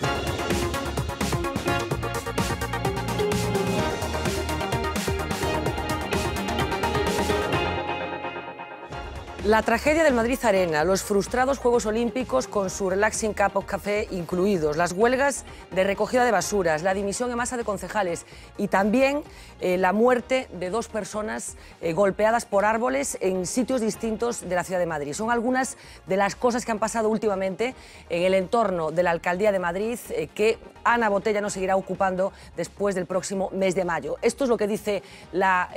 you La tragedia del Madrid Arena, los frustrados Juegos Olímpicos con su Relaxing Cup of Café incluidos, las huelgas de recogida de basuras, la dimisión en masa de concejales y también eh, la muerte de dos personas eh, golpeadas por árboles en sitios distintos de la ciudad de Madrid. Son algunas de las cosas que han pasado últimamente en el entorno de la alcaldía de Madrid eh, que Ana Botella no seguirá ocupando después del próximo mes de mayo. Esto es lo que dice la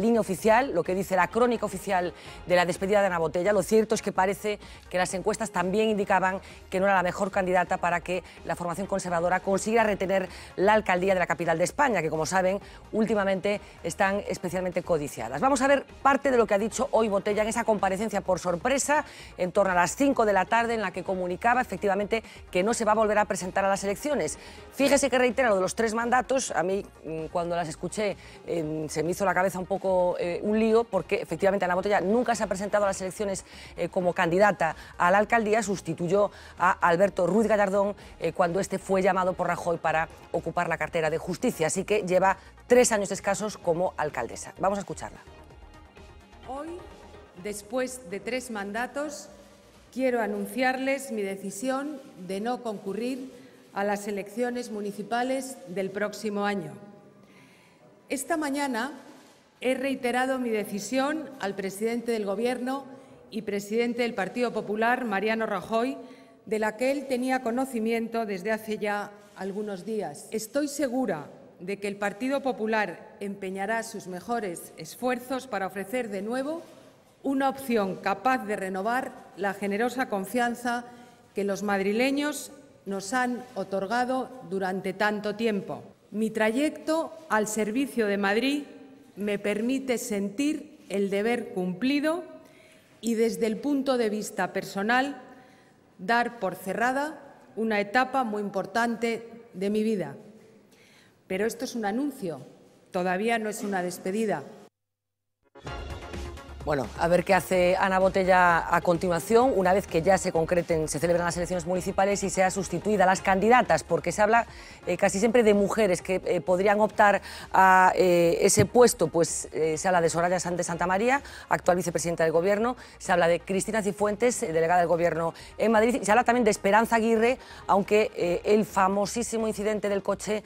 línea oficial, lo que dice la crónica oficial de la la despedida de Ana Botella. Lo cierto es que parece que las encuestas también indicaban que no era la mejor candidata para que la formación conservadora consiga retener la alcaldía de la capital de España, que como saben, últimamente están especialmente codiciadas. Vamos a ver parte de lo que ha dicho hoy Botella en esa comparecencia por sorpresa en torno a las 5 de la tarde en la que comunicaba efectivamente que no se va a volver a presentar a las elecciones. Fíjese que reitera lo de los tres mandatos. A mí, mm, cuando las escuché, em, se me hizo la cabeza un poco eh, un lío porque efectivamente Ana Botella nunca se ha presentado a las elecciones eh, como candidata a la alcaldía, sustituyó a Alberto Ruiz Gallardón eh, cuando este fue llamado por Rajoy para ocupar la cartera de justicia. Así que lleva tres años escasos como alcaldesa. Vamos a escucharla. Hoy, después de tres mandatos, quiero anunciarles mi decisión de no concurrir a las elecciones municipales del próximo año. Esta mañana He reiterado mi decisión al presidente del Gobierno y presidente del Partido Popular, Mariano Rajoy, de la que él tenía conocimiento desde hace ya algunos días. Estoy segura de que el Partido Popular empeñará sus mejores esfuerzos para ofrecer de nuevo una opción capaz de renovar la generosa confianza que los madrileños nos han otorgado durante tanto tiempo. Mi trayecto al servicio de Madrid me permite sentir el deber cumplido y desde el punto de vista personal dar por cerrada una etapa muy importante de mi vida. Pero esto es un anuncio, todavía no es una despedida. Bueno, a ver qué hace Ana Botella a continuación, una vez que ya se concreten, se celebran las elecciones municipales y sea sustituida las candidatas, porque se habla eh, casi siempre de mujeres que eh, podrían optar a eh, ese puesto, pues se habla de Soraya Sánchez Santa María, actual vicepresidenta del Gobierno, se habla de Cristina Cifuentes, delegada del Gobierno en Madrid, y se habla también de Esperanza Aguirre, aunque el famosísimo incidente del coche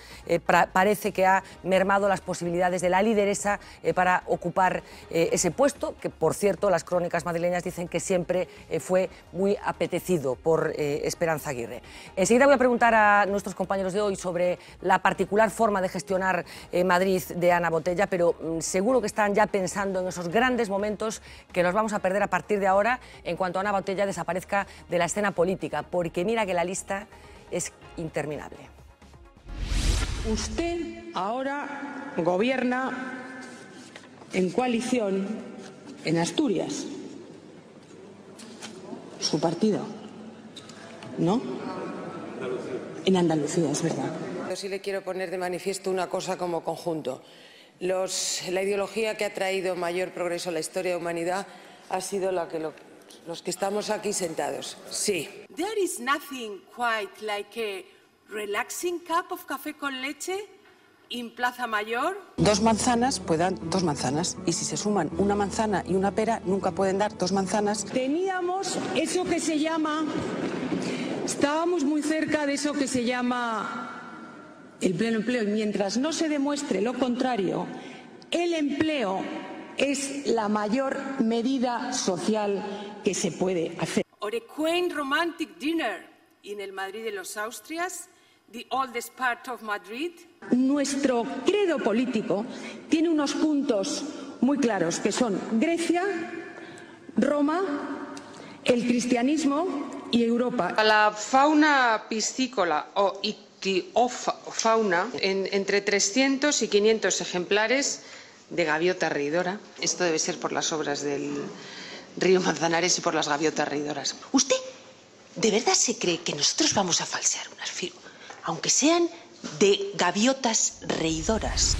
parece que ha mermado las posibilidades de la lideresa para ocupar ese puesto por cierto las crónicas madrileñas dicen que siempre eh, fue muy apetecido por eh, Esperanza Aguirre. Enseguida voy a preguntar a nuestros compañeros de hoy sobre la particular forma de gestionar eh, Madrid de Ana Botella, pero mm, seguro que están ya pensando en esos grandes momentos que nos vamos a perder a partir de ahora en cuanto Ana Botella desaparezca de la escena política, porque mira que la lista es interminable. Usted ahora gobierna en coalición en Asturias. Su partido. ¿No? En Andalucía, es verdad. Yo sí le quiero poner de manifiesto una cosa como conjunto. Los, la ideología que ha traído mayor progreso a la historia de la humanidad ha sido la que los que estamos aquí sentados. Sí. is nothing quite relaxing cup of café con leche ...en Plaza Mayor. Dos manzanas puedan dos manzanas. Y si se suman una manzana y una pera, nunca pueden dar dos manzanas. Teníamos eso que se llama. Estábamos muy cerca de eso que se llama el pleno empleo. Y mientras no se demuestre lo contrario, el empleo es la mayor medida social que se puede hacer. Or romantic dinner in el Madrid de los Austrias, the oldest part of Madrid. Nuestro credo político tiene unos puntos muy claros, que son Grecia, Roma, el cristianismo y Europa. la fauna piscícola o fauna, entre 300 y 500 ejemplares de gaviota reidora. Esto debe ser por las obras del río Manzanares y por las gaviotas reidoras. ¿Usted de verdad se cree que nosotros vamos a falsear unas firmas, aunque sean de gaviotas reidoras.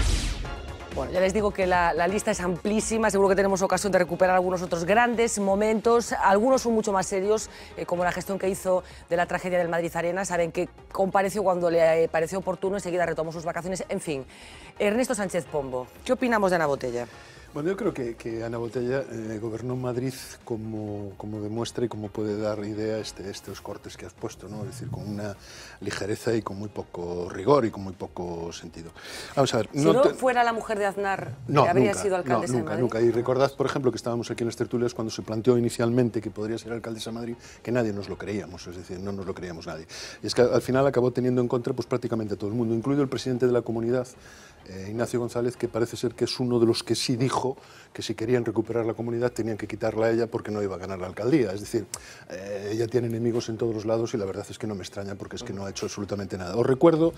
Bueno, ya les digo que la, lista es amplísima, seguro que tenemos ocasión de recuperar algunos otros grandes momentos, algunos son mucho más serios, eh, como la gestión que hizo de la tragedia del Madrid Arena, saben que compareció cuando le eh, pareció oportuno, enseguida retomó sus vacaciones, en fin. Ernesto Sánchez Pombo, ¿qué opinamos de Ana Botella? Bueno, yo creo que, Ana Botella eh, gobernó Madrid como, como, demuestra y como puede dar idea este, estos cortes que has puesto, ¿no? Es decir, con una ligereza y con muy poco rigor y con muy poco sentido. Vamos Si no, fuera la mujer de Aznar, que habría sido alcaldesa nunca, de Madrid. nunca. Y recordad, por ejemplo, que estábamos aquí en las tertulias cuando se planteó inicialmente que podría ser alcaldesa de Madrid, que nadie nos lo creíamos, es decir, no nos lo creíamos nadie. Y es que al final acabó teniendo en contra pues, prácticamente todo el mundo, incluido el presidente de la comunidad, eh, Ignacio González, que parece ser que es uno de los que sí dijo que si querían recuperar la comunidad tenían que quitarla a ella porque no iba a ganar la alcaldía. Es decir, eh, ella tiene enemigos en todos los lados y la verdad es que no me extraña porque es que no ha hecho absolutamente nada. Os recuerdo,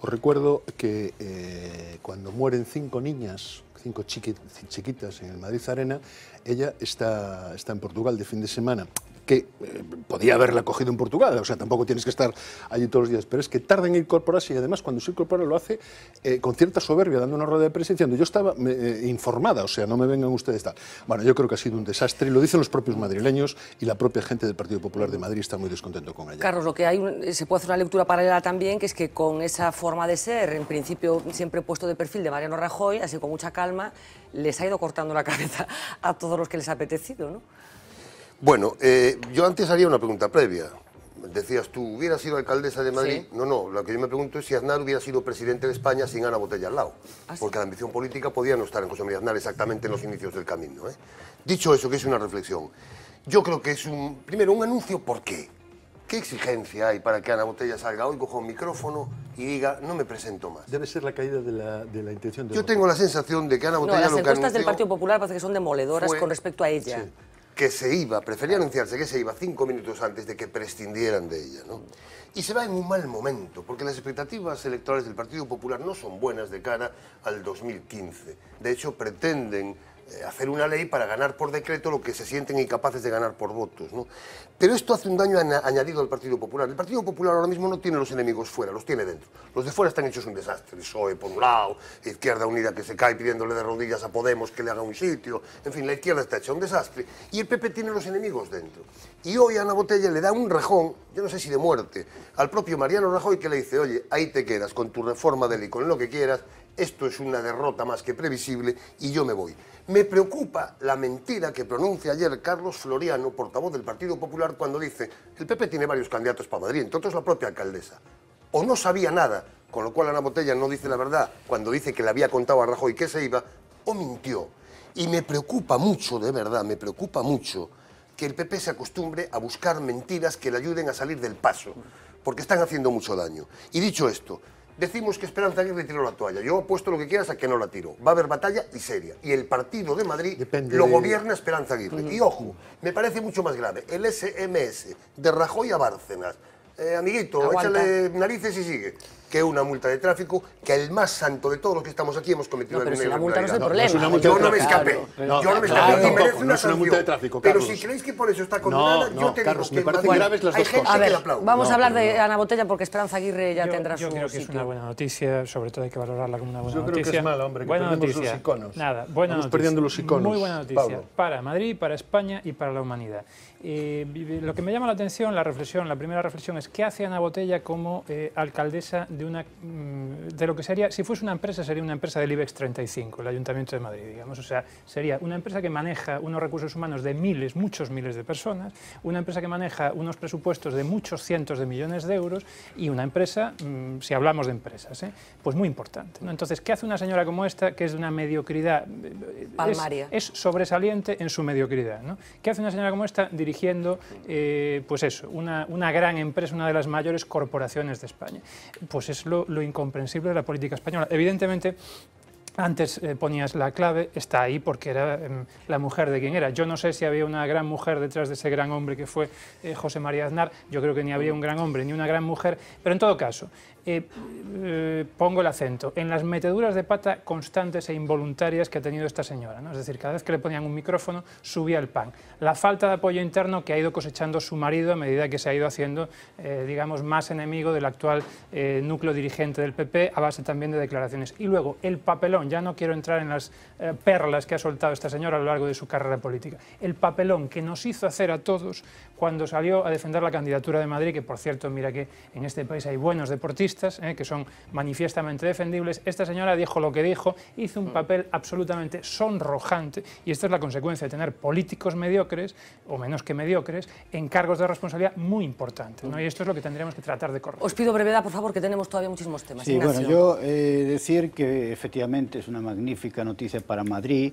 os recuerdo que eh, cuando mueren cinco niñas cinco chiquitas en el Madrid Arena, ella está, está en Portugal de fin de semana que eh, podía haberla cogido en Portugal, o sea, tampoco tienes que estar allí todos los días, pero es que tarda en incorporarse y además cuando se incorpora lo hace eh, con cierta soberbia, dando una rueda de prensa diciendo yo estaba eh, informada, o sea, no me vengan ustedes tal. Bueno, yo creo que ha sido un desastre y lo dicen los propios madrileños y la propia gente del Partido Popular de Madrid está muy descontento con ella. Carlos, lo que hay, se puede hacer una lectura paralela también, que es que con esa forma de ser, en principio siempre puesto de perfil de Mariano Rajoy, así con mucha calma, les ha ido cortando la cabeza a todos los que les ha apetecido, ¿no? Bueno, eh, yo antes haría una pregunta previa. Decías tú, ¿hubiera sido alcaldesa de Madrid? No, no, lo que yo me pregunto es si Aznar hubiera sido presidente de España sin Ana Botella al lado. Ah, porque la ambición política podía no estar en José María Aznar exactamente en los inicios del camino. ¿eh? Dicho eso, que es una reflexión, yo creo que es un, primero, un anuncio por qué. ¿Qué exigencia hay para que Ana Botella salga hoy, coja un micrófono y diga, no me presento más? Debe ser la caída de la, de la intención de... Yo tengo la sensación de que Ana Botella... las lo del Partido Popular parece que son demoledoras con respecto a ella que se iba, prefería anunciarse que se iba cinco minutos antes de que prescindieran de ella. Y se va en un mal momento, porque las expectativas electorales del Partido Popular no son buenas de cara al 2015. De hecho, pretenden eh, hacer una ley para ganar por decreto lo que se sienten incapaces de ganar por votos. Pero esto hace un daño añadido al Partido Popular. El Partido Popular ahora mismo no tiene los enemigos fuera, los tiene dentro. Los de fuera están hechos un desastre. soy por un lado, Izquierda Unida que se cae pidiéndole de rodillas a Podemos que le haga un sitio. En fin, la izquierda está hecha un desastre. Y el PP tiene los enemigos dentro. Y hoy a Ana Botella le da un rajón, yo no sé si de muerte, al propio Mariano Rajoy que le dice, oye, ahí te quedas con tu reforma del ICO, con lo que quieras, esto es una derrota más que previsible y yo me voy. Me preocupa la mentira que pronuncia ayer Carlos Floriano, portavoz del Partido Popular, cuando dice, el PP tiene varios candidatos para Madrid, entonces otros la propia alcaldesa. O no sabía nada, con lo cual Ana Botella no dice la verdad cuando dice que le había contado a Rajoy que se iba, o mintió. Y me preocupa mucho, de verdad, me preocupa mucho que el PP se acostumbre a buscar mentiras que le ayuden a salir del paso, porque están haciendo mucho daño. Y dicho esto, decimos que Esperanza Aguirre tiró la toalla. Yo apuesto lo que quieras a que no la tiro. Va a haber batalla y seria. Y el partido de Madrid lo gobierna Esperanza Aguirre. Y ojo, me parece mucho más grave. El SMS de Rajoy a Bárcenas eh, amiguito, échale narices y sigue. Que una multa de tráfico, que el más santo de todos los que estamos aquí hemos cometido no, pero si la multa no es el problema. No es yo, no me escapé. No, yo no me escapé. es una multa de tráfico, Pero si creéis que por eso está condenada, yo te digo que me parecen bueno, graves las dos cosas. vamos a hablar de Ana Botella porque Esperanza Aguirre ya tendrá yo su Yo creo que es una buena noticia, sobre todo hay que valorarla como una buena noticia. Yo creo que es mala, hombre, que los iconos. Nada, buena estamos perdiendo los iconos, Muy buena noticia para Madrid, para España y para la humanidad. Eh, lo que me llama la atención, la reflexión, la primera reflexión es qué hace Ana Botella como eh, alcaldesa de una mm, de lo que sería, si fuese una empresa, sería una empresa del IBEX 35, el Ayuntamiento de Madrid, digamos. O sea, sería una empresa que maneja unos recursos humanos de miles, muchos miles de personas, una empresa que maneja unos presupuestos de muchos cientos de millones de euros y una empresa, mm, si hablamos de empresas, ¿eh? pues muy importante. Entonces, ¿qué hace una señora como esta que es de una mediocridad? Palmaria. Es, sobresaliente en su mediocridad. ¿no? ¿Qué hace una señora como esta? Dirige eh, pues eso, una, gran empresa, una de las mayores corporaciones de España. Pues es lo, incomprensible de la política española. Evidentemente, antes eh, ponías la clave, está ahí porque era em, la mujer de quien era. Yo no sé si había una gran mujer detrás de ese gran hombre que fue eh, José María Aznar, yo creo que ni había un gran hombre ni una gran mujer, pero en todo caso, eh, eh, pongo el acento en las meteduras de pata constantes e involuntarias que ha tenido esta señora. ¿no? Es decir, cada vez que le ponían un micrófono subía el pan. La falta de apoyo interno que ha ido cosechando su marido a medida que se ha ido haciendo, eh, digamos, más enemigo del actual núcleo dirigente del PP a base también de declaraciones. Y luego, el papelón, ya no quiero entrar en las perlas que ha soltado esta señora a lo largo de su carrera política, el papelón que nos hizo hacer a todos cuando salió a defender la candidatura de Madrid, que por cierto, mira que en este país hay buenos deportistas, eh, que son manifiestamente defendibles, esta señora dijo lo que dijo, hizo un mm. papel absolutamente sonrojante y esta es la consecuencia de tener políticos mediocres, o menos que mediocres, en cargos de responsabilidad muy importantes. ¿no? Mm. Y esto es lo que tendríamos que tratar de corregir. Os pido brevedad, por favor, que tenemos todavía muchísimos temas. Sí, bueno, yo eh, decir que efectivamente es una magnífica noticia para Madrid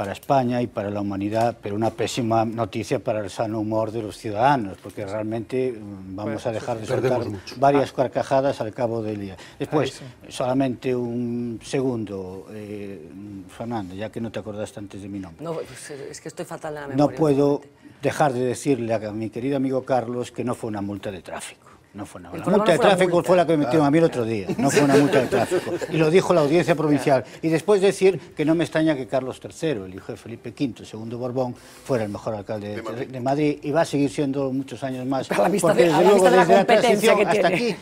para España y para la humanidad, pero una pésima noticia para el sano humor de los ciudadanos, porque realmente mm, vamos a dejar de soltar varias ah. carcajadas al cabo del día. Después, ah, solamente un segundo, eh, Fernando, ya que no te acordaste antes de mi nombre. No, pues, eh, es que estoy fatal la memoria. No puedo dejar de decirle a mi querido amigo Carlos que no fue una multa de tráfico. No fue una, la multa de tráfico, fue la que me metieron a mí el otro día. No fue una multa de tráfico. Y lo dijo la audiencia provincial. Y después decir que no me extraña que Carlos III, el hijo de Felipe V, segundo Borbón, fuera el mejor alcalde de Madrid, y va a seguir siendo muchos años más. porque desde luego, desde la, hasta aquí,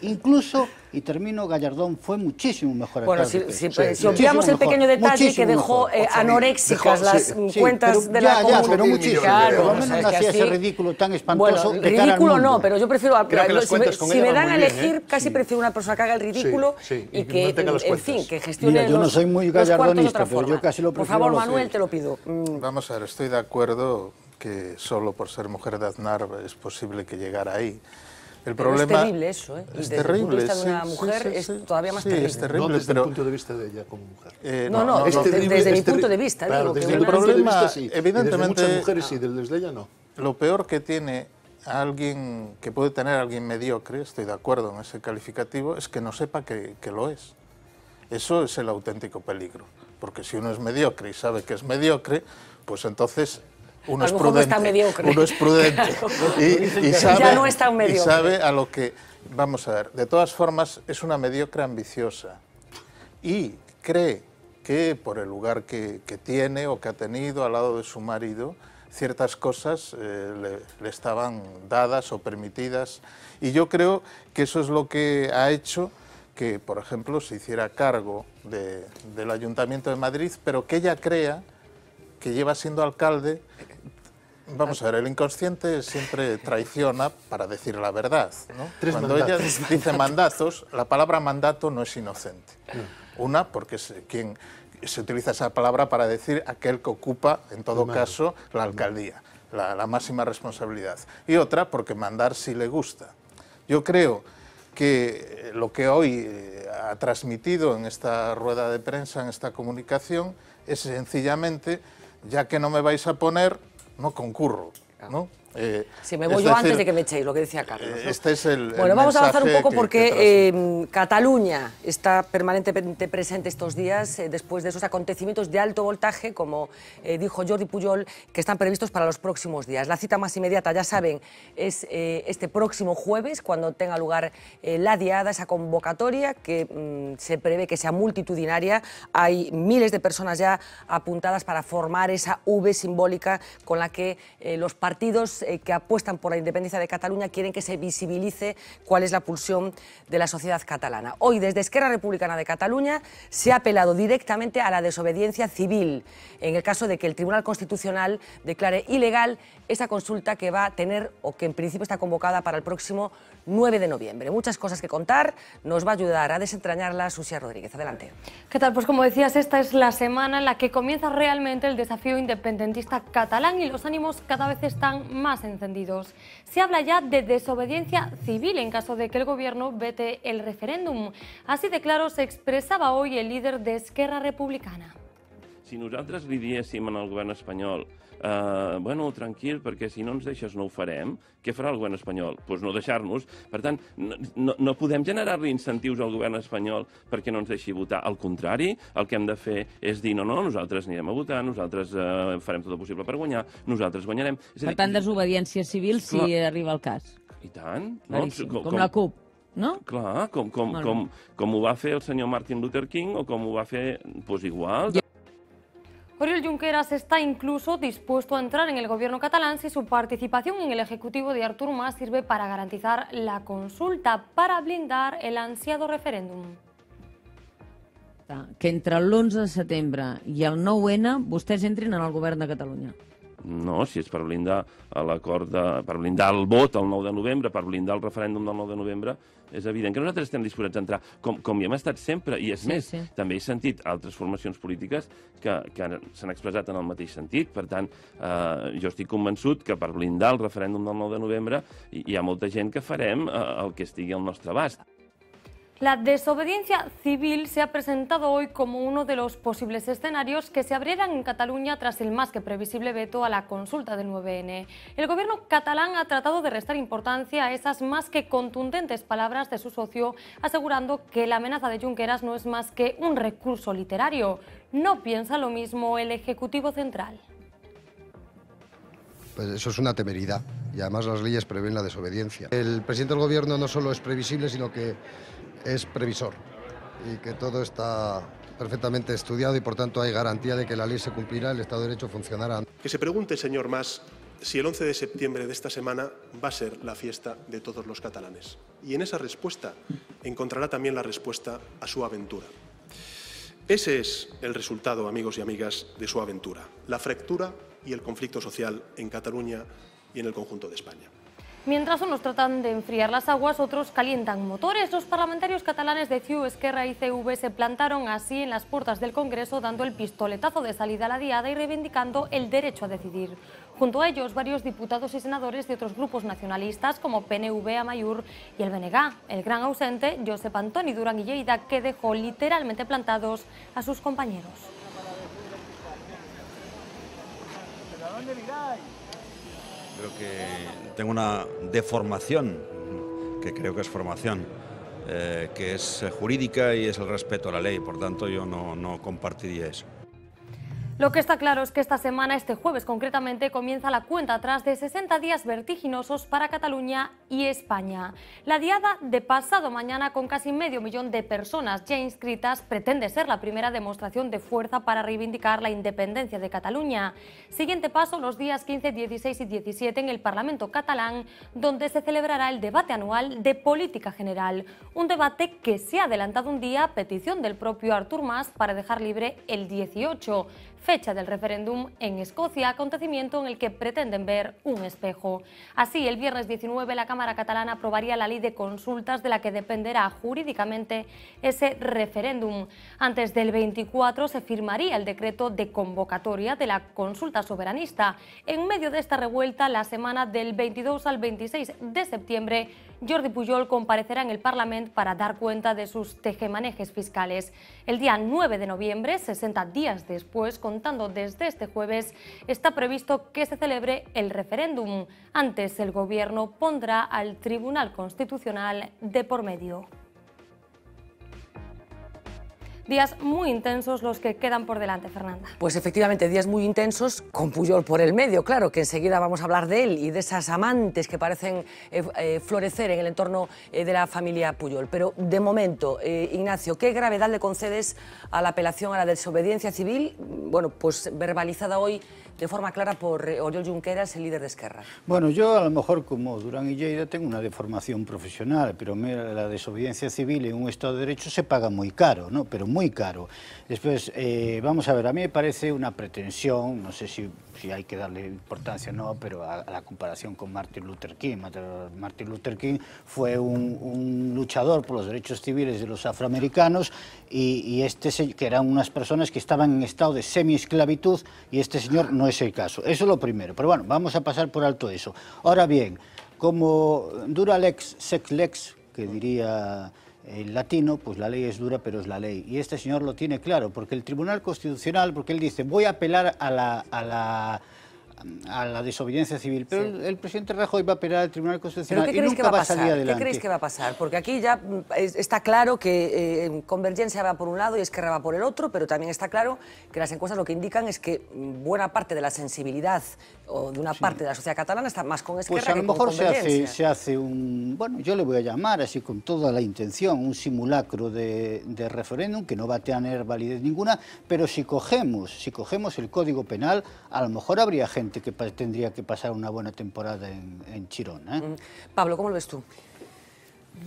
incluso y termino, Gallardón fue muchísimo mejor. Bueno, si, si, el pequeño detalle que dejó eh, anoréxicas las mm, cuentas de la comunidad. pero muchísimo. Claro, por hacía ese ridículo tan espantoso. ridículo no, pero yo prefiero... si me, dan a ¿eh? elegir, casi prefiero una persona que haga el ridículo sí y que, en fin, que gestione yo no soy muy gallardonista, pero yo casi lo prefiero. Por favor, Manuel, te lo pido. Mm. Vamos a ver, estoy de acuerdo que solo por ser mujer de Aznar es posible que llegara ahí. El es terrible eso, ¿eh? Es desde terrible. de vista de una mujer es todavía más terrible. Es terrible. desde el punto de vista de ella como mujer. Eh, no, no, desde, mi punto de vista. digo, desde que el problema, de vista, sí. evidentemente. Desde mujeres sí, ah. desde ella no. Lo peor que tiene alguien, que puede tener alguien mediocre, estoy de acuerdo en ese calificativo, es que no sepa que lo es. Eso es el auténtico peligro. Porque si uno es mediocre y sabe que es mediocre, pues entonces uno, es, prudente, uno es prudente. y, sabe, sabe a lo que... Vamos a ver, de todas formas es una mediocre ambiciosa y cree que por el lugar que, tiene o que ha tenido al lado de su marido, ciertas cosas eh, le, estaban dadas o permitidas. Y yo creo que eso es lo que ha hecho que, por ejemplo, se hiciera cargo de, del Ayuntamiento de Madrid, pero que ella crea que lleva siendo alcalde, Vamos a ver, el inconsciente siempre traiciona para decir la verdad. Cuando ella dice mandatos. la palabra mandato no es inocente. Mm. Una, porque quien se utiliza esa palabra para decir aquel que ocupa, en todo caso, la alcaldía, la, la, máxima responsabilidad. Y otra, porque mandar sí le gusta. Yo creo que eh, lo que hoy eh, ha transmitido en esta rueda de prensa, en esta comunicación, es sencillamente ya que no me vais a poner, no concurro, ¿no? Eh, si me voy yo antes de que me echéis, lo que decía Carlos. Eh, este bueno, vamos a avanzar un poco porque eh, Cataluña está permanentemente presente estos días después de esos acontecimientos de alto voltaje, como dijo Jordi Puyol, que están previstos para los próximos días. La cita más inmediata, ya saben, es este próximo jueves, cuando tenga lugar la diada, esa convocatoria que mm, se prevé que sea multitudinaria. Hay miles de personas ya apuntadas para formar esa V simbólica con la que los partidos eh, que apuestan por la independencia de Cataluña quieren que se visibilice cuál es la pulsión de la sociedad catalana. Hoy, desde Esquerra Republicana de Cataluña, se ha apelado directamente a la desobediencia civil en el caso de que el Tribunal Constitucional declare ilegal esa consulta que va a tener o que en principio está convocada para el próximo 9 de noviembre. Muchas cosas que contar, nos va a ayudar a desentrañarla Susia Rodríguez. Adelante. ¿Qué tal? Pues como decías, esta es la semana en la que comienza realmente el desafío independentista catalán y los ánimos cada vez están más encendidos. Se habla ya de desobediencia civil en caso de que el gobierno vete el referéndum. Así de claro se expresaba hoy el líder de Esquerra Republicana. Si nosotros li en al gobierno español... eh, bueno, tranquil, perquè si no ens deixes no ho farem, què farà el govern espanyol? Doncs pues no deixar-nos. Per tant, no, no podem generar-li incentius al govern espanyol perquè no ens deixi votar. Al contrari, el que hem de fer és dir no, no, nosaltres anirem a votar, nosaltres eh, farem tot el possible per guanyar, nosaltres guanyarem. És a dir, per tant, desobediència civil clar, si arriba el cas. I tant. No? Com, com, com la CUP no? Clar, com, com, com, com ho va fer el senyor Martin Luther King o com ho va fer, doncs igual. Ja. Oriol Junqueras está incluso dispuesto a entrar en el gobierno catalán si su participación en el Ejecutivo de Artur Mas sirve para garantizar la consulta para blindar el ansiado referéndum. Que entre l'11 de setembre i el 9-N vostès entrin en el govern de Catalunya. No, si és per blindar l'acord de... per blindar el vot el 9 de novembre, per blindar el referèndum del 9 de novembre, és evident que nosaltres estem disposats a entrar, com, com hi hem estat sempre, i és sí, més, sí. també he sentit altres formacions polítiques que, que s'han expressat en el mateix sentit. Per tant, eh, jo estic convençut que per blindar el referèndum del 9 de novembre hi, hi ha molta gent que farem eh, el que estigui al nostre abast. La desobediencia civil se ha presentado hoy como uno de los posibles escenarios que se abrieran en Cataluña tras el más que previsible veto a la consulta del 9N. El gobierno catalán ha tratado de restar importancia a esas más que contundentes palabras de su socio, asegurando que la amenaza de Junqueras no es más que un recurso literario. No piensa lo mismo el Ejecutivo Central. Pues eso es una temeridad y además las leyes prevén la desobediencia. El presidente del gobierno no solo es previsible, sino que es previsor y que todo está perfectamente estudiado y por tanto hay garantía de que la ley se cumplirá, el Estado de Derecho funcionará. Que se pregunte, señor Mas, si el 11 de septiembre de esta semana va a ser la fiesta de todos los catalanes. Y en esa respuesta encontrará también la respuesta a su aventura. Ese es el resultado, amigos y amigas, de su aventura, la fractura y el conflicto social en Cataluña y en el conjunto de España. Mientras unos tratan de enfriar las aguas, otros calientan motores. Los parlamentarios catalanes de CiU, Esquerra y CV se plantaron así en las puertas del Congreso, dando el pistoletazo de salida a la diada y reivindicando el derecho a decidir. Junto a ellos, varios diputados y senadores de otros grupos nacionalistas como PNV, Amayur y el BNG. El gran ausente, Josep Antoni Durán y que dejó literalmente plantados a sus compañeros creo que tengo una deformación, que creo que es formación, eh, que es eh, jurídica y es el respeto a la ley, por tanto yo no compartiría eso. Lo que está claro es que esta semana, este jueves concretamente, comienza la cuenta atrás de 60 días vertiginosos para Cataluña y España. La diada de pasado mañana, con casi medio millón de personas ya inscritas, pretende ser la primera demostración de fuerza para reivindicar la independencia de Cataluña. Siguiente paso, los días 15, 16 y 17 en el Parlamento catalán, donde se celebrará el debate anual de política general. Un debate que se ha adelantado un día a petición del propio Artur Mas para dejar libre el 18 fecha del referéndum en Escocia, acontecimiento en el que pretenden ver un espejo. Así, el viernes 19 la Cámara catalana aprobaría la ley de consultas de la que dependerá jurídicamente ese referéndum. Antes del 24 se firmaría el decreto de convocatoria de la consulta soberanista. En medio de esta revuelta, la semana del 22 al 26 de septiembre, Jordi Pujol comparecerá en el Parlament para dar cuenta de sus tejemanejes fiscales. El día 9 de noviembre, 60 días después, contando desde este jueves, está previsto que se celebre el referéndum. Antes, el Gobierno pondrá al Tribunal Constitucional de por medio días muy intensos los que quedan por delante, Fernanda. Pues efectivamente, días muy intensos con Puyol por el medio, claro, que enseguida vamos a hablar de él y de esas amantes que parecen eh, eh, florecer en el entorno eh, de la familia Puyol. Pero de momento, Ignacio, ¿qué gravedad le concedes a la apelación a la desobediencia civil? Bueno, pues verbalizada hoy de forma clara por eh, Oriol Junqueras, el líder de Esquerra? Bueno, yo a lo mejor como Durán y Lleida tengo una deformación profesional, pero la desobediencia civil en un Estado de Derecho se paga muy caro, ¿no? Pero muy caro. Después, eh, vamos a ver, a mí me parece una pretensión, no sé si, si hay que darle importancia o no, pero a, la comparación con Martin Luther King. Martin Luther King fue un, luchador por los derechos civiles de los afroamericanos y, y este, que eran unas personas que estaban en estado de semi-esclavitud y este señor no no es el caso. Eso es lo primero. Pero bueno, vamos a pasar por alto eso. Ahora bien, como dura lex, sex lex, que diría el latino, pues la ley es dura, pero es la ley. Y este señor lo tiene claro, porque el Tribunal Constitucional, porque él dice, voy a apelar a la a la desobediencia civil. Pero el, presidente Rajoy va a apelar al Tribunal Constitucional y nunca que va, a salir adelante. ¿Qué creéis que va a pasar? Porque aquí ya mm, está claro que eh, Convergencia va por un lado y Esquerra va por el otro, pero también está claro que las encuestas lo que indican es que mm, buena parte de la sensibilidad o de una parte de la sociedad catalana está más con pues Esquerra pues a lo mejor se hace, se hace un, bueno, yo le voy a llamar así con toda la intención, un simulacro de, de referéndum que no va a tener validez ninguna, pero si cogemos, si cogemos el Código Penal, a lo mejor habría gente que tendría que pasar una buena temporada en, en Chirón. ¿eh? Mm. Pablo, ¿cómo lo ves tú?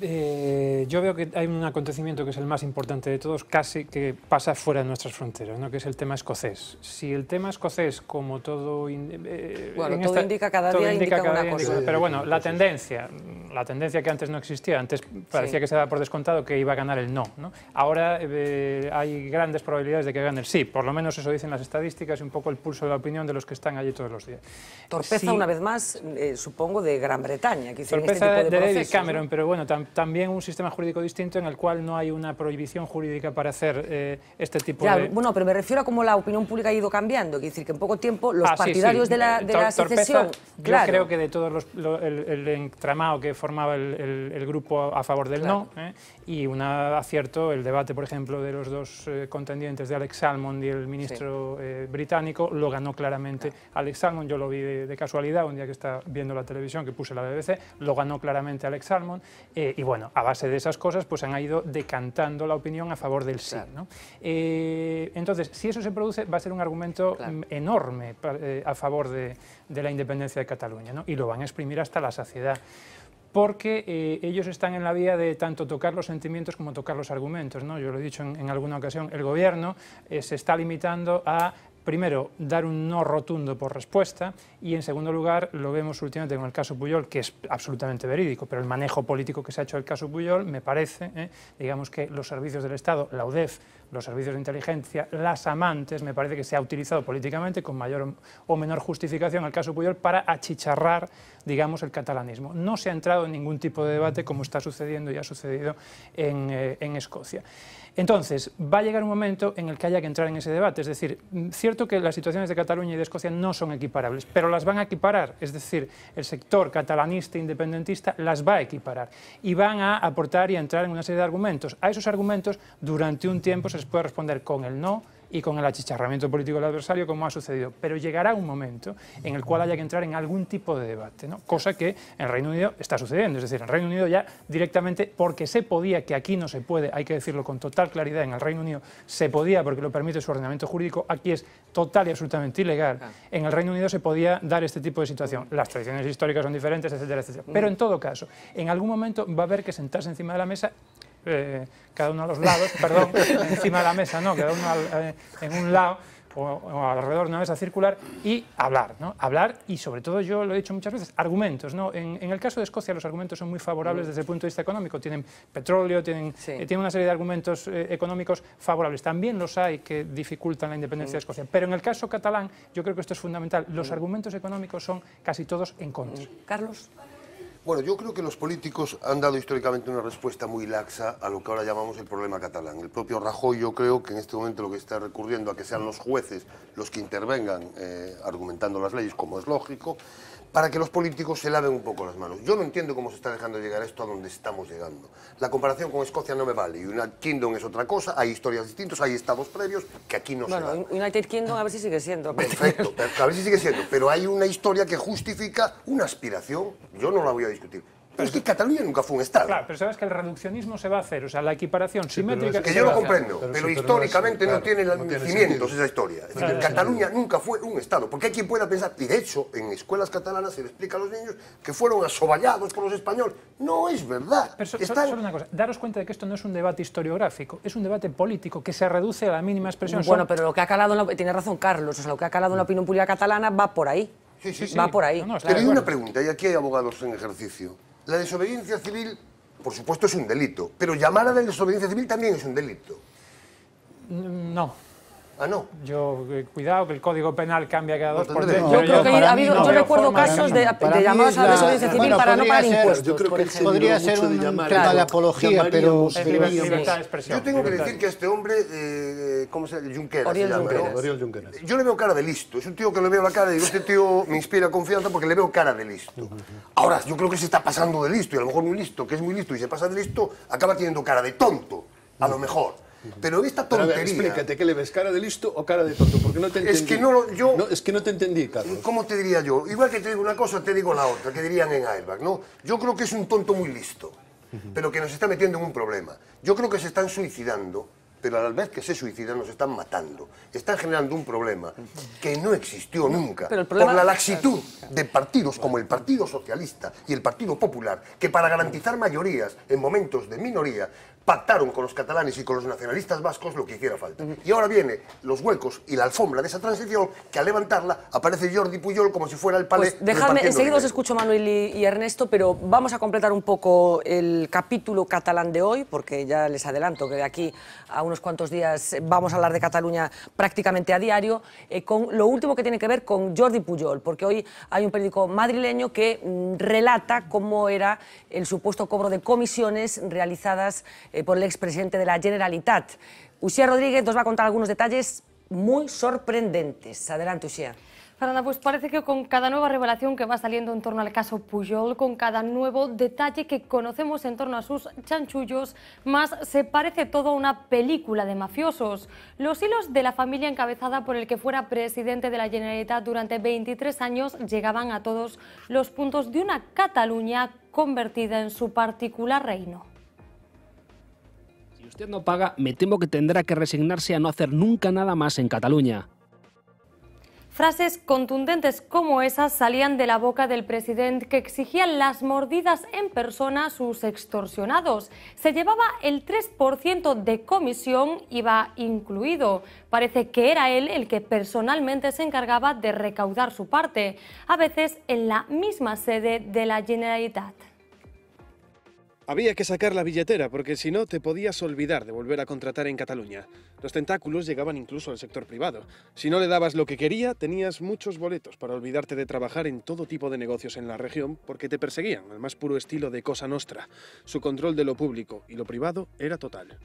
Eh, yo veo que hay un acontecimiento que es el más importante de todos, casi que pasa fuera de nuestras fronteras, que es el tema escocés. Si el tema escocés, como todo... Eh, bueno, todo indica cada día, pero bueno, la tendencia, la tendencia que antes no existía, antes parecía que se daba por descontado que iba a ganar el no. ¿no? Ahora eh, hay grandes probabilidades de que gane el sí, por lo menos eso dicen las estadísticas y un poco el pulso de la opinión de los que están allí todos los días. Torpeza, una vez más, supongo, de Gran Bretaña. Este torpeza de, David Cameron, pero bueno, también también un sistema jurídico distinto en el cual no hay una prohibición jurídica para hacer eh, este tipo de... Bueno, pero me refiero a cómo la opinión pública ha ido cambiando, quiere decir que en poco tiempo los ah, partidarios de la, eh, de la secesión... claro. Yo creo que de todos el, entramado que formaba el, grupo a favor del no, ¿eh? y un acierto, el debate, por ejemplo, de los dos contendientes de Alex Salmond y el ministro británico, lo ganó claramente Alex Salmond, yo lo vi de, de, casualidad un día que estaba viendo la televisión que puse la BBC, lo ganó claramente Alex Salmond y bueno, a base de esas cosas pues han ido decantando la opinión a favor del sí. Eh, entonces, si eso se produce, va a ser un argumento enorme eh, a favor de, la independencia de Cataluña y lo van a exprimir hasta la saciedad porque eh, ellos están en la vía de tanto tocar los sentimientos como tocar los argumentos. Yo lo he dicho en, alguna ocasión, el gobierno se está limitando a primero, dar un no rotundo por respuesta y, en segundo lugar, lo vemos últimamente con el caso Puyol, que es absolutamente verídico, pero el manejo político que se ha hecho del caso Puyol, me parece, ¿eh? digamos que los servicios del Estado, la UDEF, los servicios de inteligencia, las amantes, me parece que se ha utilizado políticamente con mayor o menor justificación el caso Puyol para achicharrar, digamos, el catalanismo. No se ha entrado en ningún tipo de debate como está sucediendo y ha sucedido en eh, Escocia. Entonces, va a llegar un momento en el que haya que entrar en ese debate. Es decir, mm, cierto que las situaciones de Cataluña y de Escocia no son equiparables, pero las van a equiparar. Es decir, el sector catalanista independentista las va a equiparar y van a aportar y entrar en una serie de argumentos. A esos argumentos, durante un tiempo, se les puede responder con el no, y con el achicharramiento político del adversario, como ha sucedido. Pero llegará un momento en el cual haya que entrar en algún tipo de debate, ¿no? cosa que en Reino Unido está sucediendo. Es decir, en Reino Unido ya directamente, porque se podía, que aquí no se puede, hay que decirlo con total claridad, en el Reino Unido se podía porque lo permite su ordenamiento jurídico, aquí es total y absolutamente ilegal. En el Reino Unido se podía dar este tipo de situación. Las tradiciones históricas son diferentes, etcétera, etcétera. Pero en todo caso, en algún momento va a haber que sentarse encima de la mesa eh, cada uno a los lados, perdón, encima de la mesa, no, cada uno eh, en un lado o, alrededor de una mesa circular y hablar, ¿no? Hablar y sobre todo yo lo he dicho muchas veces, argumentos, ¿no? En, el caso de Escocia los argumentos son muy favorables mm. desde el punto de vista económico, tienen petróleo, tienen, eh, una serie de argumentos económicos favorables, también los hay que dificultan la independencia de mm. Escocia, pero en el caso catalán yo creo que esto es fundamental, los mm. argumentos económicos son casi todos en contra. Carlos. Bueno, yo creo que los políticos han dado históricamente una respuesta muy laxa a lo que ahora llamamos el problema catalán. El propio Rajoy yo creo que en este momento lo que está recurriendo a que sean los jueces los que intervengan eh, argumentando las leyes, como es lógico, para que los políticos se laven un poco las manos. Yo no entiendo cómo se está dejando llegar esto a donde estamos llegando. La comparación con Escocia no me vale. United Kingdom es otra cosa, hay historias distintas, hay estados previos que aquí no se United Kingdom a ver si sigue siendo. Perfecto, a ver si sigue siendo. Pero hay una historia que justifica una aspiración. Yo no la voy a discutir pero es que Cataluña nunca fue un Estado. Claro, pero sabes que el reduccionismo se va a hacer, o sea, la equiparación simétrica... Que, que yo lo comprendo, pero, históricamente no, tiene, claro, esa historia. Es decir, Cataluña nunca fue un Estado, porque hay quien pueda pensar, y de hecho, en escuelas catalanas se le explica a los niños que fueron asoballados con los españoles. No es verdad. Pero solo una cosa, daros cuenta de que esto no es un debate historiográfico, es un debate político que se reduce a la mínima expresión. Bueno, pero lo que ha calado, en tiene razón Carlos, o sea, lo que ha calado en la opinión pública catalana va por ahí. Sí, sí, sí. Va por ahí. Pero una pregunta, y aquí hay abogados en ejercicio la desobediencia civil, por supuesto, es un delito, pero llamar a la desobediencia civil también es un delito. No, Ah, no. Yo, eh, cuidado, que el Código Penal cambia cada dos por tres. yo, recuerdo casos de, de llamados a la desobediencia civil para no pagar impuestos. Yo creo que podría ser un tema de apología, pero... yo tengo que decir que este hombre, eh, ¿cómo se llama? Junqueras. Oriol Junqueras. Yo le veo cara de listo. Es un tío que le veo la cara y digo, este tío me inspira confianza porque le veo cara de listo. Ahora, yo creo que se está pasando de listo y a lo mejor muy listo, que es muy listo y se pasa de listo, acaba teniendo cara de tonto, a lo mejor. Pero esta tontería... Pero ver, explícate, ¿qué le ves? ¿Cara de listo o cara de tonto? Porque no te entendí. Es que no, yo... es que no te entendí, Carlos. ¿Cómo te diría yo? Igual que te digo una cosa, te digo la otra, que dirían en Airbag, ¿no? Yo creo que es un tonto muy listo, pero que nos está metiendo en un problema. Yo creo que se están suicidando, pero a la vez que se suicidan nos están matando. Están generando un problema que no existió nunca. Por la laxitud ah, de partidos como el Partido Socialista y el Partido Popular, que para garantizar mayorías en momentos de minoría pactaron con los catalanes y con los nacionalistas vascos lo que hiciera falta. Y ahora viene los huecos y la alfombra de esa transición que al levantarla aparece Jordi Puyol como si fuera el pues palé. Pues dejadme, enseguida os escucho Manuel y, y, Ernesto, pero vamos a completar un poco el capítulo catalán de hoy, porque ya les adelanto que de aquí a unos cuantos días vamos a hablar de Cataluña prácticamente a diario, eh, con lo último que tiene que ver con Jordi Puyol, porque hoy hay un periódico madrileño que mm, relata cómo era el supuesto cobro de comisiones realizadas eh, por el expresidente de la Generalitat. Uxía Rodríguez nos va a contar algunos detalles muy sorprendentes. Adelante, Uxía. Fernanda, pues parece que con cada nueva revelación que va saliendo en torno al caso Puyol, con cada nuevo detalle que conocemos en torno a sus chanchullos, más se parece todo a una película de mafiosos. Los hilos de la familia encabezada por el que fuera presidente de la Generalitat durante 23 años llegaban a todos los puntos de una Cataluña convertida en su particular reino usted no paga, me temo que tendrá que resignarse a no hacer nunca nada más en Cataluña. Frases contundentes como esas salían de la boca del presidente que exigía las mordidas en persona a sus extorsionados. Se llevaba el 3% de comisión, iba incluido. Parece que era él el que personalmente se encargaba de recaudar su parte, a veces en la misma sede de la Generalitat. Había que sacar la billetera porque si no te podías olvidar de volver a contratar en Cataluña. Los tentáculos llegaban incluso al sector privado. Si no le dabas lo que quería, tenías muchos boletos para olvidarte de trabajar en todo tipo de negocios en la región porque te perseguían al más puro estilo de Cosa Nostra. Su control de lo público y lo privado era total.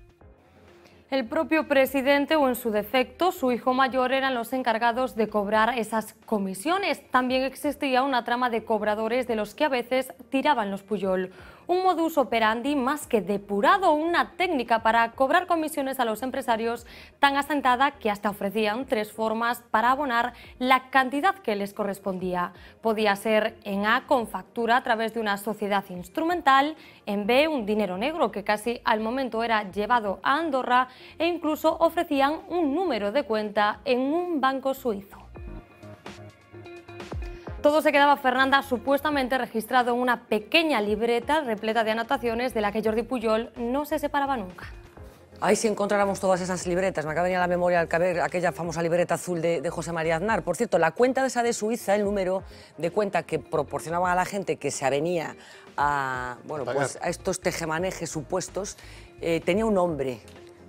El propio presidente o en su defecto su hijo mayor eran los encargados de cobrar esas comisiones. También existía una trama de cobradores de los que a veces tiraban los Puyol un modus operandi más que depurado, una técnica para cobrar comisiones a los empresarios tan asentada que hasta ofrecían tres formas para abonar la cantidad que les correspondía. Podía ser en A con factura a través de una sociedad instrumental, en B un dinero negro que casi al momento era llevado a Andorra e incluso ofrecían un número de cuenta en un banco suizo. Todo se quedaba Fernanda supuestamente registrado en una pequeña libreta repleta de anotaciones de la que Jordi Puyol no se separaba nunca. Ahí si encontráramos todas esas libretas. Me acaba de la memoria al caber aquella famosa libreta azul de, José María Aznar. Por cierto, la cuenta de esa de Suiza, el número de cuenta que proporcionaba a la gente que se avenía a, bueno, a pues, estos tejemanejes supuestos, eh, tenía un nombre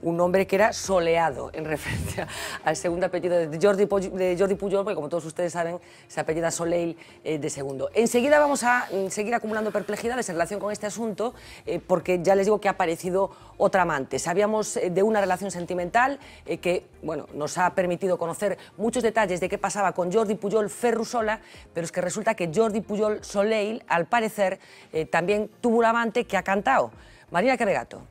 un nombre que era soleado en referencia al segundo apellido de Jordi, Pujol, porque como todos ustedes saben, se apellida Soleil eh, de segundo. Enseguida vamos a mm, seguir acumulando perplejidades en relación con este asunto, eh, porque ya les digo que ha aparecido otra amante. Sabíamos eh, de una relación sentimental que bueno, nos ha permitido conocer muchos detalles de qué pasaba con Jordi Pujol Ferrusola, pero es que resulta que Jordi Pujol Soleil, al parecer, también tuvo un amante que ha cantado. Marina Carregato.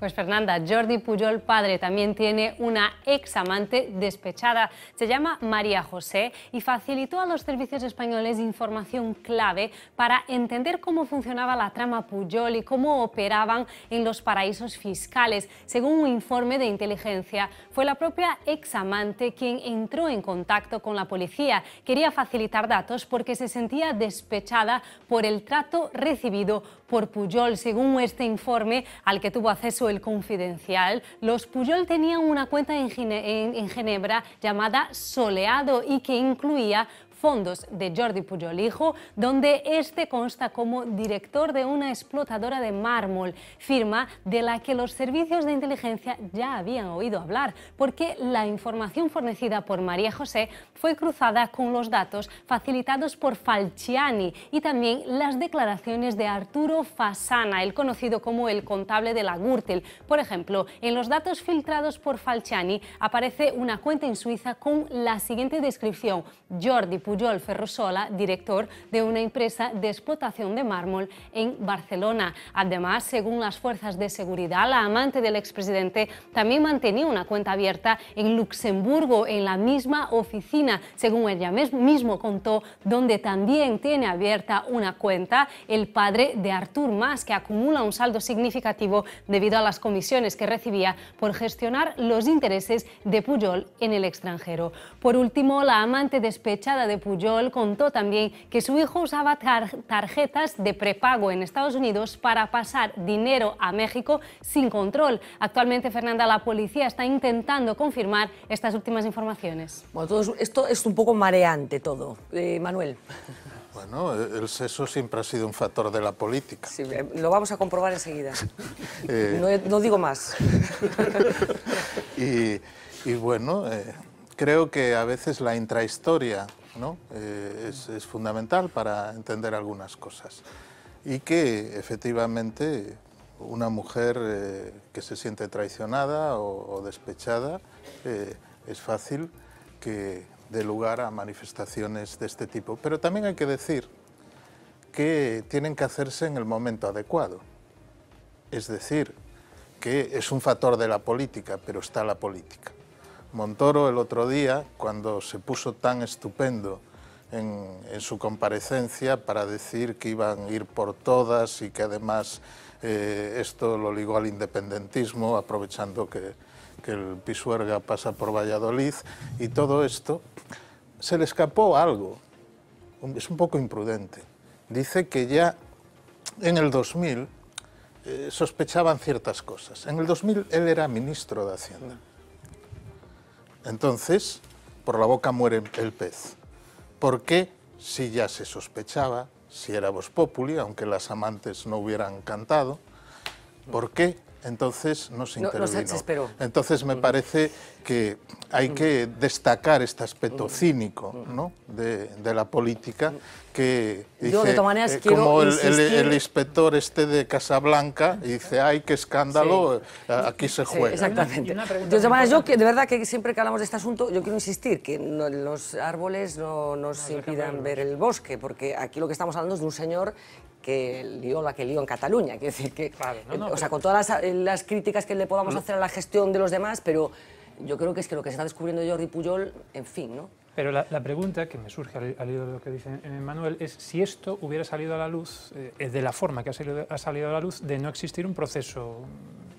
Pues Fernanda, Jordi Puyol, padre, también tiene una examante despechada. Se llama María José y facilitó a los servicios españoles información clave para entender cómo funcionaba la trama Puyol y cómo operaban en los paraísos fiscales. Según un informe de inteligencia, fue la propia examante quien entró en contacto con la policía. Quería facilitar datos porque se sentía despechada por el trato recibido por Puyol. Según este informe al que tuvo acceso el Confidencial, los Puyol tenían una cuenta en, en Ginebra llamada Soleado y que incluía fondos de Jordi Pujol donde este consta como director de una explotadora de mármol, firma de la que los servicios de inteligencia ya habían oído hablar, porque la información fornecida por María José fue cruzada con los datos facilitados por Falciani y también las declaraciones de Arturo Fasana, el conocido como el contable de la Gürtel. Por ejemplo, en los datos filtrados por Falciani aparece una cuenta en Suiza con la siguiente descripción: Jordi Puyol Ferrosola, director de una empresa de explotación de mármol en Barcelona. Además, según las fuerzas de seguridad, la amante del expresidente también mantenía una cuenta abierta en Luxemburgo, en la misma oficina, según ella mismo contó, donde también tiene abierta una cuenta el padre de Artur más que acumula un saldo significativo debido a las comisiones que recibía por gestionar los intereses de Puyol en el extranjero. Por último, la amante despechada de Puyol contó también que su hijo usaba tarjetas de prepago en Estados Unidos para pasar dinero a México sin control. Actualmente, Fernanda, la policía está intentando confirmar estas últimas informaciones. Bueno, esto es un poco mareante todo. Eh, Manuel. Bueno, el sexo siempre ha sido un factor de la política. Sí, eh, lo vamos a comprobar enseguida. Eh. no, digo más. y, bueno, creo que a veces la intrahistoria ¿no? Eh, es, fundamental para entender algunas cosas. Y que efectivamente una mujer eh, que se siente traicionada o, despechada eh, es fácil que dé lugar a manifestaciones de este tipo. Pero también hay que decir que tienen que hacerse en el momento adecuado. Es decir, que es un factor de la política, pero está la política. Montoro el otro día, cuando se puso tan estupendo en, su comparecencia para decir que iban a ir por todas y que además eh, esto lo ligó al independentismo, aprovechando que, el Pisuerga pasa por Valladolid y todo esto, se le escapó algo, es un poco imprudente. Dice que ya en el 2000 eh, sospechaban ciertas cosas. En el 2000 él era ministro de Hacienda. Entonces, por la boca muere el pez. ¿Por qué? Si ya se sospechaba, si era vos populi, aunque las amantes no hubieran cantado, ¿por qué entonces no se Entonces me parece que hay que destacar este aspecto cínico de, la política que eh, como el, inspector este de Casablanca y dice, ay, qué escándalo, eh, aquí se juega. exactamente. yo de verdad que siempre que hablamos de este asunto, yo quiero insistir que los árboles no nos impidan ver el bosque, porque aquí lo que estamos hablando es de un señor que lío la que lío en Cataluña. Quiero decir que, o sea, con todas las, eh, las, críticas que le podamos hacer a la gestión de los demás, pero yo creo que es que lo que se está descubriendo Jordi Puyol, en fin, ¿no? Pero la, la pregunta que me surge al, hilo de lo que dice eh, Manuel es si esto hubiera salido a la luz eh, de la forma que ha salido, a la luz de no existir un proceso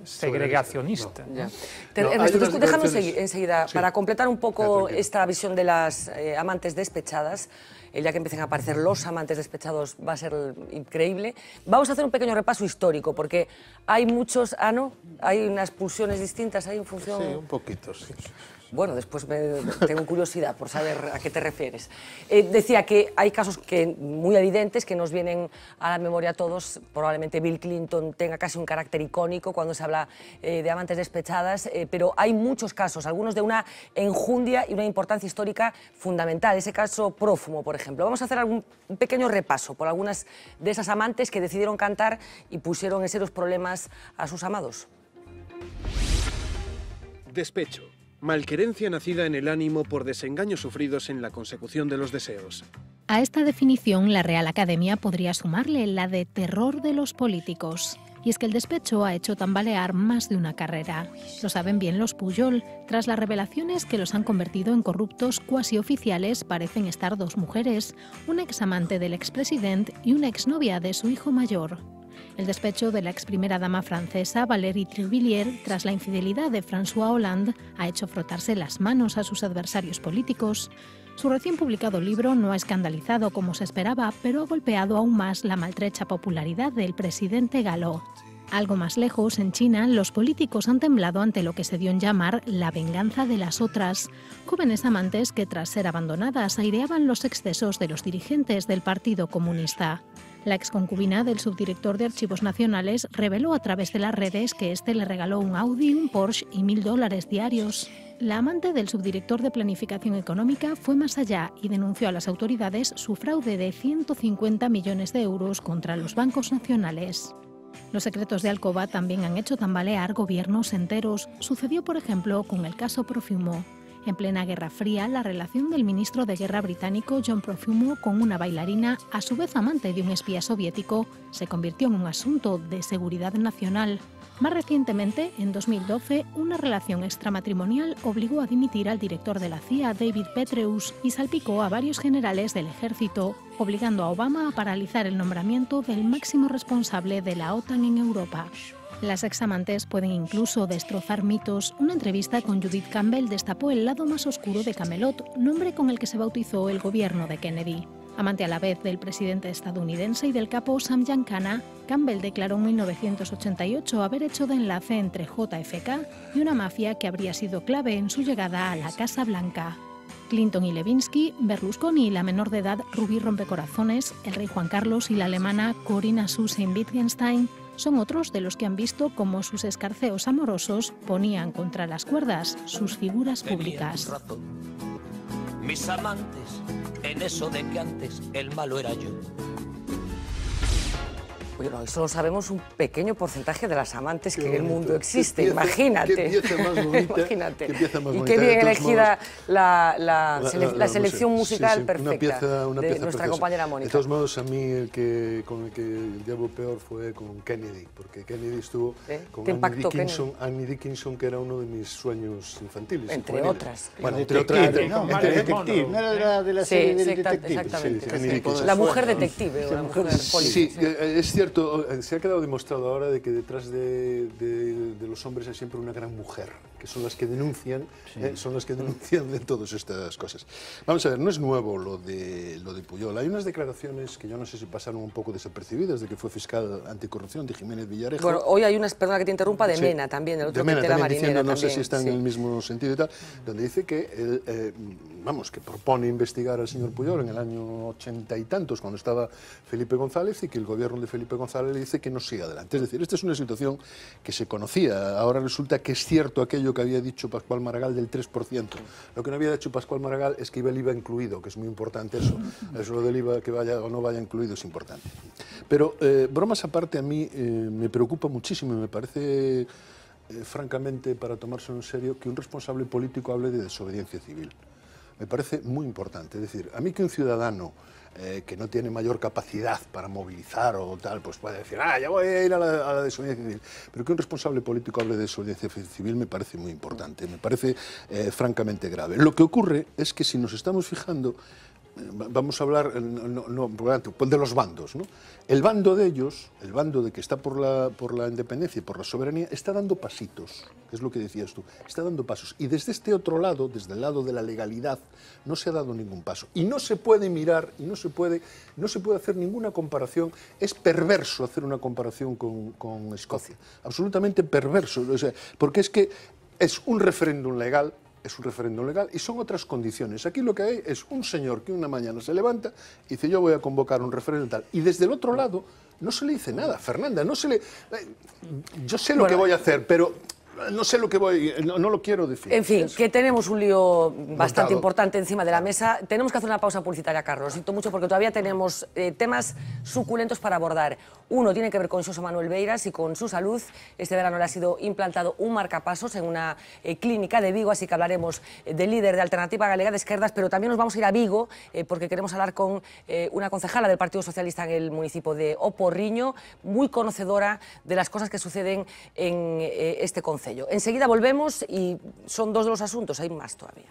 segregacionista. No. Te, no, enseguida, para completar un poco esta visión de las amantes despechadas, el día que empiecen a aparecer los amantes despechados va a ser increíble. Vamos a hacer un pequeño repaso histórico, porque hay muchos... Ah, no, hay unas pulsiones distintas hay en función... Sí, un poquito, sí. Bueno, después tengo curiosidad por saber a qué te refieres. Eh, decía que hay casos que, muy evidentes que nos vienen a la memoria a todos. Probablemente Bill Clinton tenga casi un carácter icónico cuando se habla eh, de amantes despechadas, eh, pero hay muchos casos, algunos de una enjundia y una importancia histórica fundamental. Ese caso prófumo, por ejemplo. Vamos a hacer un pequeño repaso por algunas de esas amantes que decidieron cantar y pusieron en serios problemas a sus amados. Despecho Malquerencia nacida en el ánimo por desengaños sufridos en la consecución de los deseos. A esta definición, la Real Academia podría sumarle la de terror de los políticos. Y es que el despecho ha hecho tambalear más de una carrera. Lo saben bien los Puyol. Tras las revelaciones que los han convertido en corruptos cuasi oficiales, parecen estar dos mujeres, un amante del expresidente y una exnovia de su hijo mayor. El despecho de la ex primera dama francesa Valérie Trubillier tras la infidelidad de François Hollande ha hecho frotarse las manos a sus adversarios políticos. Su recién publicado libro no ha escandalizado como se esperaba, pero ha golpeado aún más la maltrecha popularidad del presidente galo. Algo más lejos, en China, los políticos han temblado ante lo que se dio en llamar la venganza de las otras, jóvenes amantes que tras ser abandonadas aireaban los excesos de los dirigentes del Partido Comunista. La exconcubina del subdirector de Archivos Nacionales reveló a través de las redes que este le regaló un Audi, un Porsche y mil dólares diarios. La amante del subdirector de Planificación Económica fue más allá y denunció a las autoridades su fraude de 150 millones de euros contra los bancos nacionales. Los secretos de Alcoba también han hecho tambalear gobiernos enteros. Sucedió, por ejemplo, con el caso Profumo. En plena Guerra Fría, la relación del ministro de Guerra británico John Profumo con una bailarina, a su vez amante de un espía soviético, se convirtió en un asunto de seguridad nacional. Más recientemente, en 2012, una relación extramatrimonial obligó a dimitir al director de la CIA, David Petreus, y salpicó a varios generales del ejército, obligando a Obama a paralizar el nombramiento del máximo responsable de la OTAN en Europa. Las amantes pueden incluso destrozar mitos. Una entrevista con Judith Campbell destapó el lado más oscuro de Camelot, nombre con el que se bautizó el gobierno de Kennedy. Amante a la vez del presidente estadounidense y del capo Sam Giancana, Campbell declaró en 1988 haber hecho de enlace entre JFK y una mafia que habría sido clave en su llegada a la Casa Blanca. Clinton y Levinsky, Berlusconi y la menor de edad Rubí Rompecorazones, el rey Juan Carlos y la alemana Corina Susan Wittgenstein son otros de los que han visto cómo sus escarceos amorosos ponían contra las cuerdas sus figuras públicas. Mis amantes, en eso de el malo era yo solo sabemos un pequeño porcentaje de las amantes que en el mundo existe, imagínate. imagínate. y qué bien elegida la, la, selección musical perfecta de nuestra compañera Mónica. De todos modos, a mí el que, con el que llevo peor fue con Kennedy, porque Kennedy estuvo ¿Eh? con Annie Dickinson, que era uno de mis sueños infantiles. Entre otras. Bueno, entre otras. no, detective. No era de la serie Exactamente. La mujer detective, la mujer Sí, eh, es cierto eh, se ha quedado demostrado ahora de que detrás de, los hombres hay siempre una gran mujer, que son las que denuncian, eh, son las que denuncian de todas estas cosas. Vamos a ver, no es nuevo lo de, lo de Puyol. Hay unas declaraciones que yo no sé si pasaron un poco desapercibidas de que fue fiscal anticorrupción de Jiménez Villarejo. hoy hay una, perdona que te interrumpa, de Mena también, el otro que también, la no sé si está en el mismo sentido y tal, donde dice que eh, vamos, que propone investigar al señor Puyol en el año ochenta y tantos, cuando estaba Felipe González, y que el gobierno de Felipe González le dice que no siga adelante. Es decir, esta es una situación que se conocía. Ahora resulta que es cierto aquello que había dicho Pascual Maragall del 3%. Lo que no había dicho Pascual Maragall es que iba el IVA incluido, que es muy importante eso. Eso lo del IVA que vaya o no vaya incluido es importante. Pero, eh, bromas aparte, a mí eh, me preocupa muchísimo y me parece eh, francamente, para tomárselo en serio, que un responsable político hable de desobediencia civil me parece muy importante. Es decir, a mí que un ciudadano eh, que no tiene mayor capacidad para movilizar o tal, pues puede decir, ah, ya voy a ir a la, a desobediencia civil. Pero que un responsable político hable de desobediencia civil me parece muy importante, me parece eh, francamente grave. Lo que ocurre es que si nos estamos fijando vamos a hablar eh, pues de los bandos. ¿no? El bando de ellos, el bando de que está por la, por la independencia y por la soberanía, está dando pasitos, que es lo que decías tú, está dando pasos. Y desde este otro lado, desde el lado de la legalidad, no se ha dado ningún paso. Y no se puede mirar, y no se puede, no se puede hacer ninguna comparación. Es perverso hacer una comparación con, Escocia, absolutamente perverso. porque es que es un referéndum legal es un referéndum legal y son otras condiciones. Aquí lo que hay es un señor que una mañana se levanta y dice yo voy a convocar un referéndum tal. Y desde el otro lado no se le dice nada, Fernanda, no se le... Eh, yo sé lo que voy a hacer, pero no sé lo que voy, no, lo quiero decir. En fin, que tenemos un lío bastante importante encima de la mesa. Tenemos que hacer una pausa publicitaria, Carlos. Lo siento mucho porque todavía tenemos eh, temas suculentos para abordar. Uno tiene que ver con Soso Manuel Beiras y con su salud. Este verano le ha sido implantado un marcapasos en una eh, clínica de Vigo, así que hablaremos de eh, del líder de Alternativa Galega de Esquerdas, pero también nos vamos a ir a Vigo porque queremos hablar con una concejala del Partido Socialista en el municipio de Oporriño, muy conocedora de las cosas que suceden en este concepto. Enseguida volvemos y son dos de los asuntos, hay más todavía.